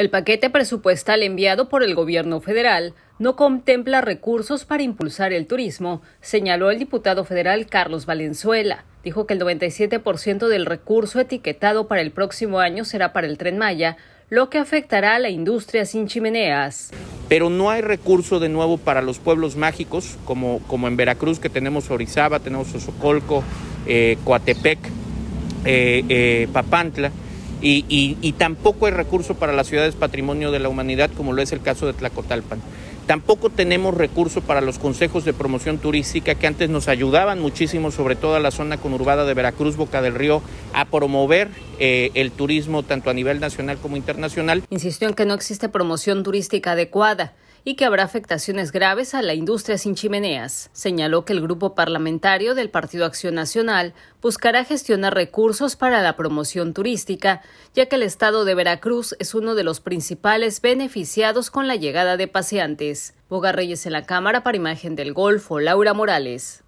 El paquete presupuestal enviado por el gobierno federal no contempla recursos para impulsar el turismo, señaló el diputado federal Carlos Valenzuela. Dijo que el 97% del recurso etiquetado para el próximo año será para el tren Maya, lo que afectará a la industria sin chimeneas. Pero no hay recurso de nuevo para los pueblos mágicos, como, como en Veracruz, que tenemos Orizaba, tenemos Osocolco, eh, Coatepec, eh, eh, Papantla y, y, tampoco hay recurso para las ciudades patrimonio de la humanidad como lo es el caso de Tlacotalpan. Tampoco tenemos recurso para los consejos de promoción turística que antes nos ayudaban muchísimo, sobre todo a la zona conurbada de Veracruz, Boca del Río, a promover eh, el turismo tanto a nivel nacional como internacional. Insistió en que no existe promoción turística adecuada y que habrá afectaciones graves a la industria sin chimeneas. Señaló que el grupo parlamentario del Partido Acción Nacional buscará gestionar recursos para la promoción turística, ya que el estado de Veracruz es uno de los principales beneficiados con la llegada de paseantes. Boga Reyes en la Cámara para Imagen del Golfo, Laura Morales.